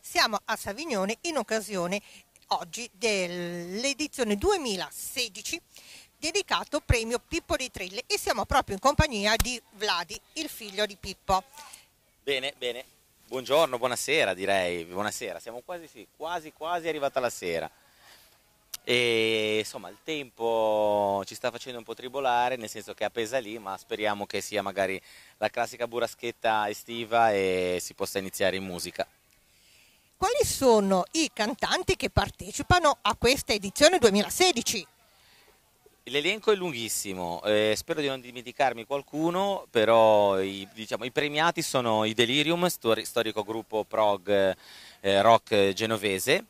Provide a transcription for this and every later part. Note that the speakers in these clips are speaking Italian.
Siamo a Savignone in occasione oggi dell'edizione 2016 dedicato premio Pippo di Trille e siamo proprio in compagnia di Vladi, il figlio di Pippo. Bene, bene. Buongiorno, buonasera direi, buonasera. Siamo quasi, sì, quasi, quasi arrivata la sera. E insomma il tempo ci sta facendo un po' tribolare, nel senso che appesa lì, ma speriamo che sia magari la classica burraschetta estiva e si possa iniziare in musica quali sono i cantanti che partecipano a questa edizione 2016? L'elenco è lunghissimo, eh, spero di non dimenticarmi qualcuno, però i, diciamo, i premiati sono i Delirium, stor storico gruppo prog eh, rock genovese,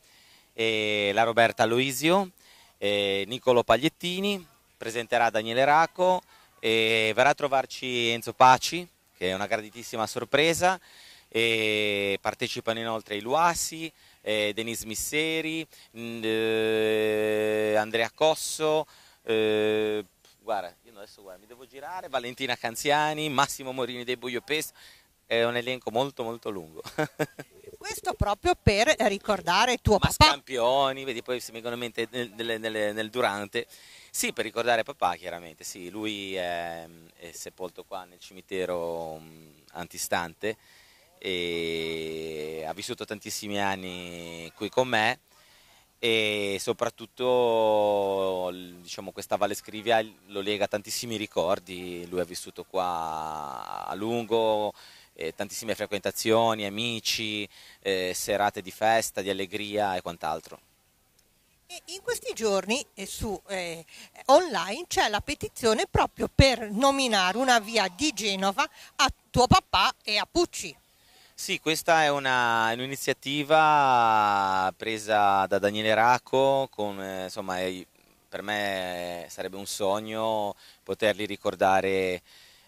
eh, la Roberta Aloisio, Niccolo Pagliettini, presenterà Daniele Raco, verrà a trovarci Enzo Paci, che è una graditissima sorpresa, e partecipano inoltre Iluasi, eh, Denis Misseri, mm, eh, Andrea Cosso, eh, guarda, io adesso guarda, mi devo girare, Valentina Canziani, Massimo Morini dei Buio Pesto, è un elenco molto molto lungo. Questo proprio per ricordare tuo Ma papà. Campioni, vedi poi se mi vengono in mente nel, nel, nel, durante. Sì, per ricordare papà chiaramente, sì, lui è, è sepolto qua nel cimitero mm, antistante e ha vissuto tantissimi anni qui con me e soprattutto diciamo, questa Valle Scrivia lo lega a tantissimi ricordi, lui ha vissuto qua a lungo, eh, tantissime frequentazioni, amici, eh, serate di festa, di allegria e quant'altro. in questi giorni eh, su eh, online c'è la petizione proprio per nominare una via di Genova a tuo papà e a Pucci. Sì, questa è, una, è un'iniziativa presa da Daniele Raco, con, eh, insomma, per me sarebbe un sogno poterli ricordare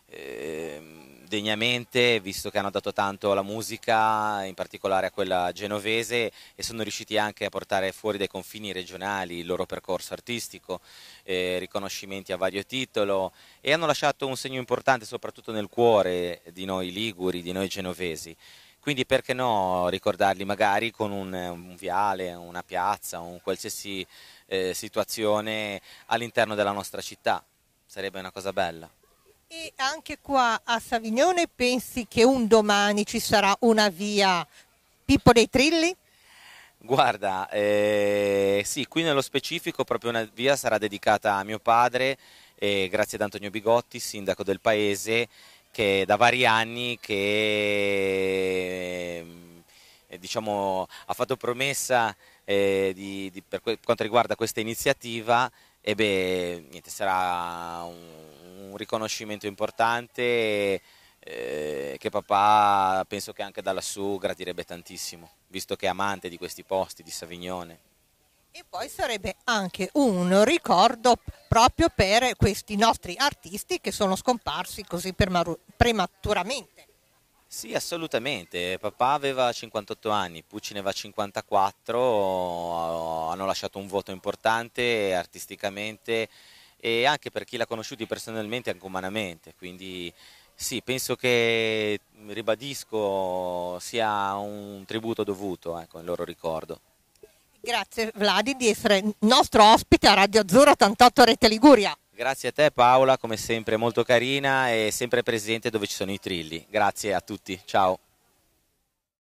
eh, degnamente, visto che hanno dato tanto alla musica, in particolare a quella genovese, e sono riusciti anche a portare fuori dai confini regionali il loro percorso artistico, eh, riconoscimenti a vario titolo e hanno lasciato un segno importante soprattutto nel cuore di noi liguri, di noi genovesi. Quindi perché no ricordarli magari con un, un viale, una piazza, un qualsiasi eh, situazione all'interno della nostra città? Sarebbe una cosa bella. E anche qua a Savignone pensi che un domani ci sarà una via Pippo dei Trilli? Guarda, eh, sì, qui nello specifico proprio una via sarà dedicata a mio padre, eh, grazie ad Antonio Bigotti, sindaco del paese, che da vari anni che, eh, diciamo, ha fatto promessa eh, di, di, per quanto riguarda questa iniziativa e beh, niente, sarà un, un riconoscimento importante eh, che papà penso che anche da lassù gradirebbe tantissimo, visto che è amante di questi posti, di Savignone. E poi sarebbe anche un ricordo proprio per questi nostri artisti che sono scomparsi così prematuramente. Sì, assolutamente. Papà aveva 58 anni, Pucci ne aveva 54, hanno lasciato un voto importante artisticamente e anche per chi l'ha conosciuti personalmente e anche umanamente. Quindi sì, penso che, ribadisco, sia un tributo dovuto ecco, il loro ricordo. Grazie Vladi di essere nostro ospite a Radio Azzurro 88 Rete Liguria. Grazie a te Paola, come sempre molto carina e sempre presente dove ci sono i trilli. Grazie a tutti, ciao.